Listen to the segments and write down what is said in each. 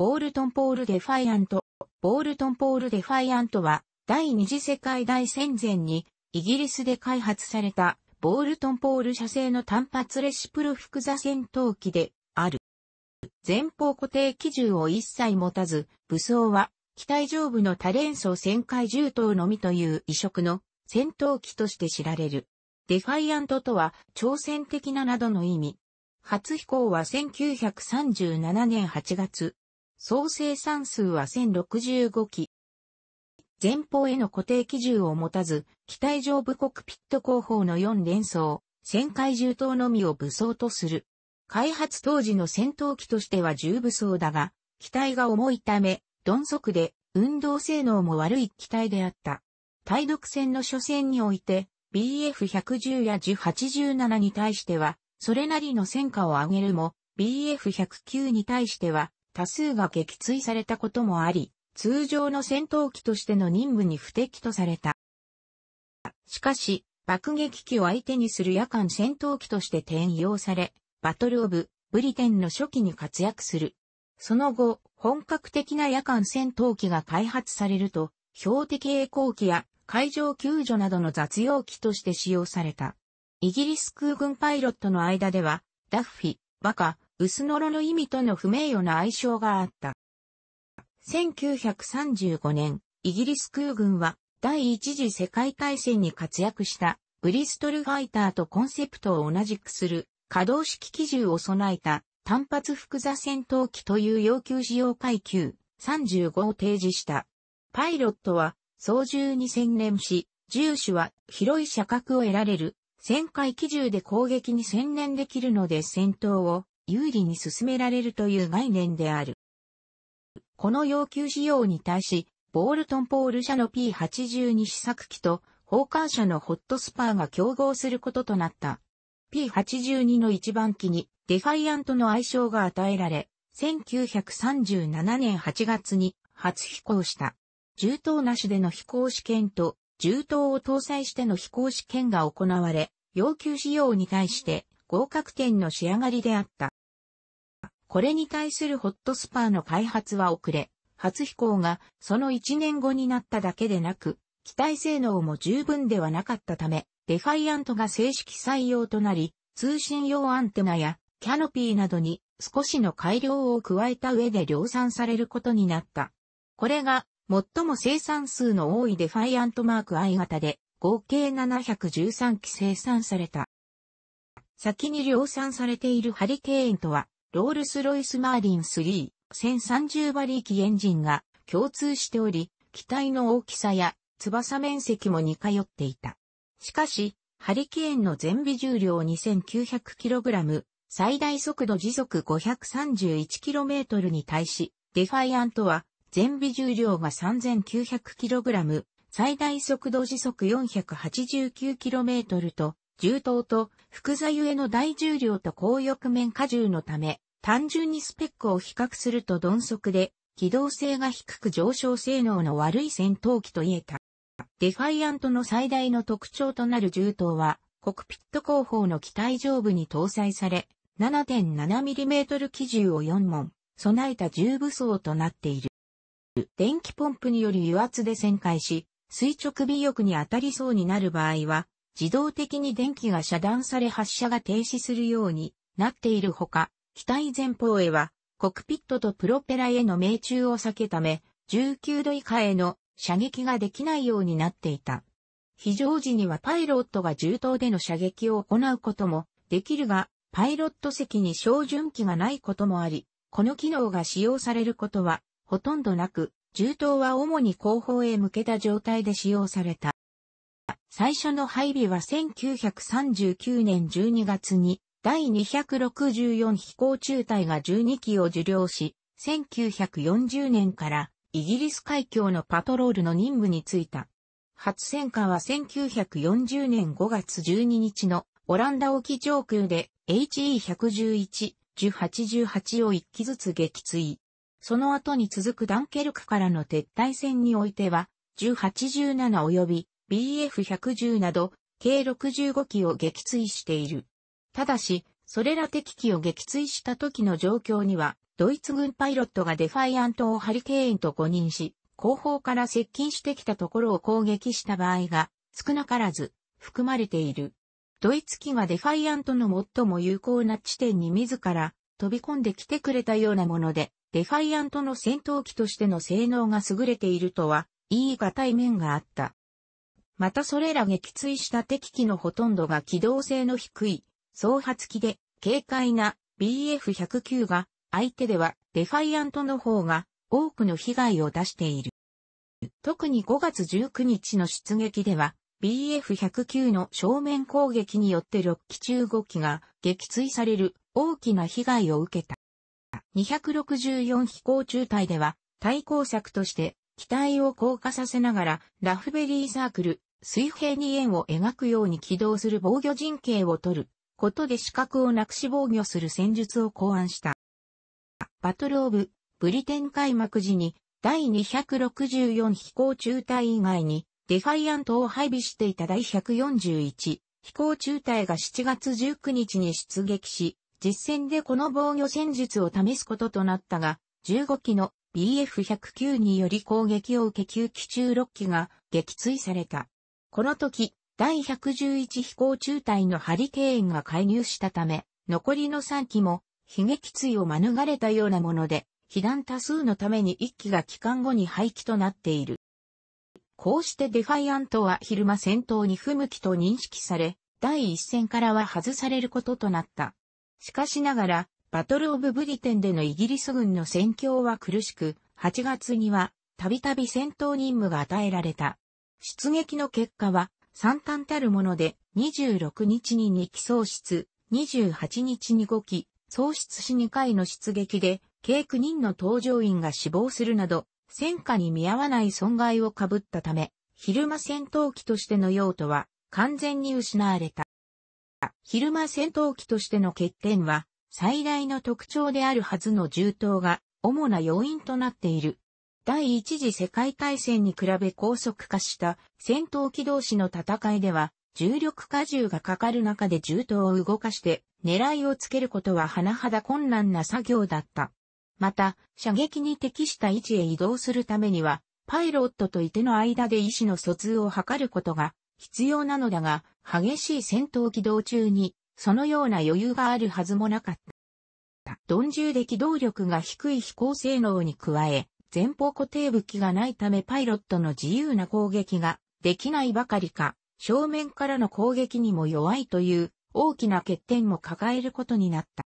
ボールトンポールデファイアント。ボールトンポールデファイアントは、第二次世界大戦前に、イギリスで開発された、ボールトンポール社製の単発レシプロ複座戦闘機で、ある。前方固定機銃を一切持たず、武装は、機体上部の多連装旋回銃刀のみという異色の戦闘機として知られる。デファイアントとは、挑戦的ななどの意味。初飛行は1937年8月、総生産数は1065機。前方への固定機銃を持たず、機体上部コクピット後方の4連装、旋回銃刀のみを武装とする。開発当時の戦闘機としては重武装だが、機体が重いため、鈍速で、運動性能も悪い機体であった。対独戦の初戦において、BF110 や1087に対しては、それなりの戦果を上げるも、BF109 に対しては、多数が撃墜されたこともあり、通常の戦闘機としての任務に不適とされた。しかし、爆撃機を相手にする夜間戦闘機として転用され、バトルオブ、ブリテンの初期に活躍する。その後、本格的な夜間戦闘機が開発されると、標的栄光機や海上救助などの雑用機として使用された。イギリス空軍パイロットの間では、ダッフィ、バカ、薄のろの意味との不名誉な愛称があった。1935年、イギリス空軍は第一次世界大戦に活躍したブリストルファイターとコンセプトを同じくする可動式機銃を備えた単発複座戦闘機という要求使用階級35を提示した。パイロットは操縦に専念し、銃手は広い射角を得られる旋回機銃で攻撃に専念できるので戦闘を有利に進められるという概念である。この要求仕様に対し、ボールトンポール社の P82 試作機と、ホーカー社のホットスパーが競合することとなった。P82 の一番機に、デファイアントの愛称が与えられ、1937年8月に初飛行した。重刀なしでの飛行試験と、重刀を搭載しての飛行試験が行われ、要求仕様に対して合格点の仕上がりであった。これに対するホットスパーの開発は遅れ、初飛行がその1年後になっただけでなく、機体性能も十分ではなかったため、デファイアントが正式採用となり、通信用アンテナやキャノピーなどに少しの改良を加えた上で量産されることになった。これが最も生産数の多いデファイアントマーク I 型で合計713機生産された。先に量産されているハリケーンとはロールスロイスマーリン3、1030馬力エンジンが共通しており、機体の大きさや翼面積も似通っていた。しかし、ハリケーンの全備重量 2900kg、最大速度時速 531km に対し、デファイアントは全備重量が 3900kg、最大速度時速 489km と重糖と副座ゆえの大重量と高翼面荷重のため、単純にスペックを比較すると鈍速で、機動性が低く上昇性能の悪い戦闘機と言えた。デファイアントの最大の特徴となる銃刀は、コクピット後方の機体上部に搭載され、7.7mm 機銃を4門、備えた重武装となっている。電気ポンプにより油圧で旋回し、垂直尾翼に当たりそうになる場合は、自動的に電気が遮断され発射が停止するようになっているほか、機体前方へは、コクピットとプロペラへの命中を避けため、19度以下への射撃ができないようになっていた。非常時にはパイロットが銃刀での射撃を行うこともできるが、パイロット席に照準器がないこともあり、この機能が使用されることはほとんどなく、銃刀は主に後方へ向けた状態で使用された。最初の配備は1939年12月に第264飛行中隊が12機を受領し、1940年からイギリス海峡のパトロールの任務に就いた。初戦艦は1940年5月12日のオランダ沖上空で HE111、1088を1機ずつ撃墜。その後に続くダンケルクからの撤退戦においては、1087及び BF110 など、計65機を撃墜している。ただし、それら敵機を撃墜した時の状況には、ドイツ軍パイロットがデファイアントをハリケーンと誤認し、後方から接近してきたところを攻撃した場合が、少なからず、含まれている。ドイツ機はデファイアントの最も有効な地点に自ら飛び込んできてくれたようなもので、デファイアントの戦闘機としての性能が優れているとは言い難い面があった。またそれら撃墜した敵機のほとんどが機動性の低い、総発機で、軽快な BF109 が、相手ではデファイアントの方が多くの被害を出している。特に5月19日の出撃では、BF109 の正面攻撃によって6機中5機が撃墜される大きな被害を受けた。264飛行中隊では対抗策として機体を降下させながらラフベリーサークル水平に円を描くように起動する防御陣形を取ることで視覚をなくし防御する戦術を考案した。バトルオブブリテン開幕時に第264飛行中隊以外にデファイアントを配備していた第141飛行中隊が7月19日に出撃し、実戦でこの防御戦術を試すこととなったが、15機の BF109 により攻撃を受け9機中6機が撃墜された。この時、第111飛行中隊のハリケーンが介入したため、残りの3機も悲劇墜を免れたようなもので、被弾多数のために1機が帰還後に廃棄となっている。こうしてデファイアントは昼間戦闘に不向きと認識され、第一戦からは外されることとなった。しかしながら、バトルオブブリテンでのイギリス軍の戦況は苦しく、8月には、たびたび戦闘任務が与えられた。出撃の結果は三端たるもので、26日に2機喪失、28日に5機、喪失し2回の出撃で、計9人の搭乗員が死亡するなど、戦火に見合わない損害を被ったため、昼間戦闘機としての用途は完全に失われた。昼間戦闘機としての欠点は、最大の特徴であるはずの銃刀が主な要因となっている。第一次世界大戦に比べ高速化した戦闘機同士の戦いでは、重力荷重がかかる中で銃刀を動かして狙いをつけることは甚だ困難な作業だった。また、射撃に適した位置へ移動するためには、パイロットといての間で意思の疎通を図ることが必要なのだが、激しい戦闘機動中に、そのような余裕があるはずもなかった。鈍重で機動力が低い飛行性能に加え、前方固定武器がないためパイロットの自由な攻撃ができないばかりか、正面からの攻撃にも弱いという大きな欠点も抱えることになった。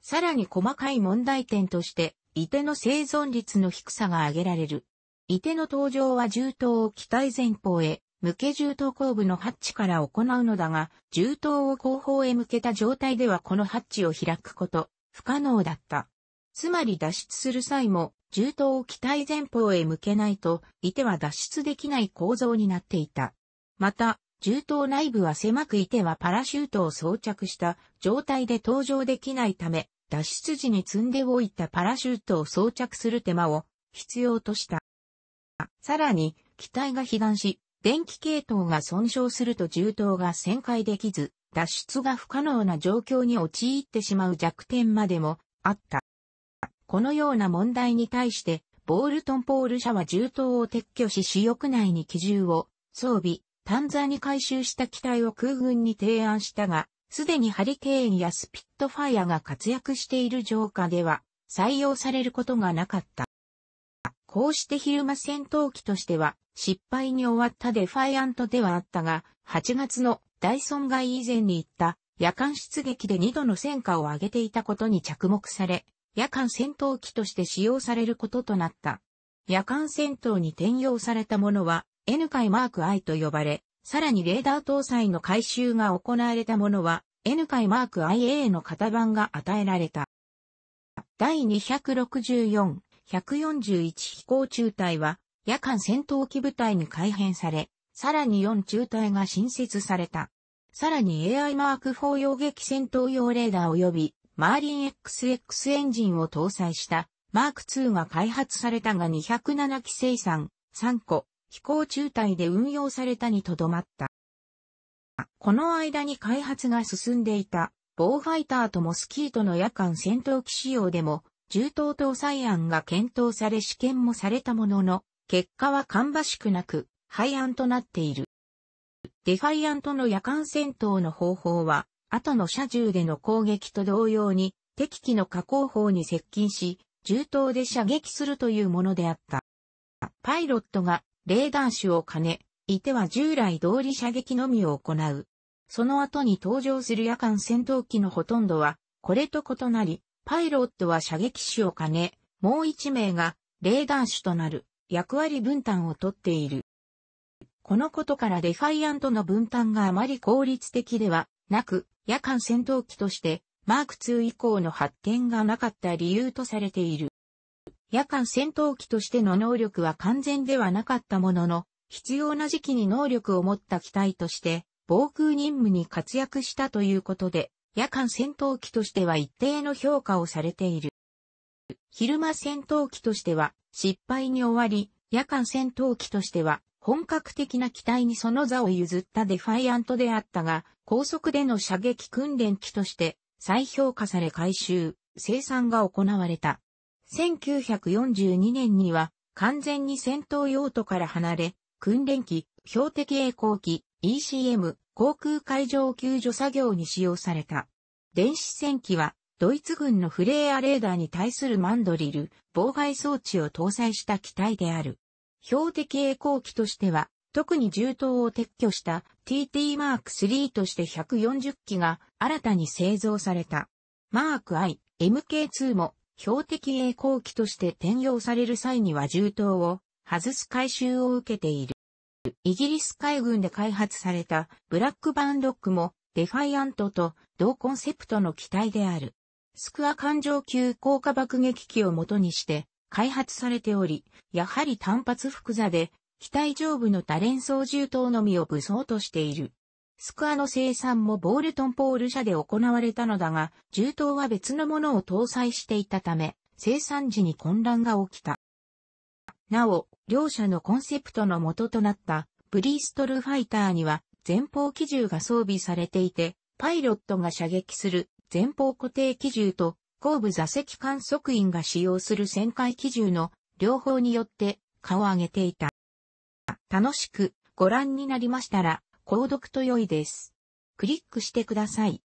さらに細かい問題点として、伊手の生存率の低さが挙げられる。伊手の登場は銃刀を機体前方へ、向け銃刀後部のハッチから行うのだが、銃刀を後方へ向けた状態ではこのハッチを開くこと、不可能だった。つまり脱出する際も、銃刀を機体前方へ向けないと、いては脱出できない構造になっていた。また、銃刀内部は狭くいてはパラシュートを装着した状態で登場できないため、脱出時に積んでおいたパラシュートを装着する手間を必要とした。さらに、機体が被弾し、電気系統が損傷すると銃刀が旋回できず、脱出が不可能な状況に陥ってしまう弱点までもあった。このような問題に対して、ボールトンポール社は銃刀を撤去し、主翼内に機銃を装備、単座に回収した機体を空軍に提案したが、すでにハリケーンやスピットファイアが活躍している上下では採用されることがなかった。こうして昼間戦闘機としては失敗に終わったデファイアントではあったが、8月の大損害以前に行った夜間出撃で2度の戦果を上げていたことに着目され、夜間戦闘機として使用されることとなった。夜間戦闘に転用されたものは N 回マーク I と呼ばれ、さらにレーダー搭載の回収が行われたものは N 回マーク IA の型番が与えられた。第264、141飛行中隊は夜間戦闘機部隊に改編され、さらに4中隊が新設された。さらに AI マーク4用撃戦闘用レーダー及びマーリン XX エンジンを搭載したマーク2が開発されたが207機生産3個飛行中隊で運用されたにとどまった。この間に開発が進んでいたボーファイターとモスキートの夜間戦闘機仕様でも銃刀搭載案が検討され試験もされたものの結果は芳しくなく廃案となっている。デファイアントの夜間戦闘の方法は後の車銃での攻撃と同様に、敵機の下工方に接近し、銃刀で射撃するというものであった。パイロットが、レーダー手を兼ね、いては従来通り射撃のみを行う。その後に登場する夜間戦闘機のほとんどは、これと異なり、パイロットは射撃手を兼ね、もう一名が、レーダー手となる、役割分担をとっている。このことからデファイアントの分担があまり効率的ではなく、夜間戦闘機として、マーク2以降の発展がなかった理由とされている。夜間戦闘機としての能力は完全ではなかったものの、必要な時期に能力を持った機体として、防空任務に活躍したということで、夜間戦闘機としては一定の評価をされている。昼間戦闘機としては失敗に終わり、夜間戦闘機としては本格的な機体にその座を譲ったデファイアントであったが、高速での射撃訓練機として再評価され回収、生産が行われた。1942年には完全に戦闘用途から離れ、訓練機、標的栄光機、ECM、航空海上救助作業に使用された。電子戦機は、ドイツ軍のフレーアレーダーに対するマンドリル、妨害装置を搭載した機体である。標的栄光機としては、特に銃刀を撤去した TT マーク3として140機が新たに製造された。マーク I、MK2 も標的栄光機として転用される際には銃刀を外す回収を受けている。イギリス海軍で開発されたブラックバンロックもデファイアントと同コンセプトの機体である。スクア環状級効果爆撃機を元にして開発されており、やはり単発複座で、機体上部の多連装銃刀のみを武装としている。スクアの生産もボールトンポール社で行われたのだが、銃刀は別のものを搭載していたため、生産時に混乱が起きた。なお、両社のコンセプトの元となったブリストルファイターには前方機銃が装備されていて、パイロットが射撃する前方固定機銃と後部座席観測員が使用する旋回機銃の両方によって顔を上げていた。楽しくご覧になりましたら、購読と良いです。クリックしてください。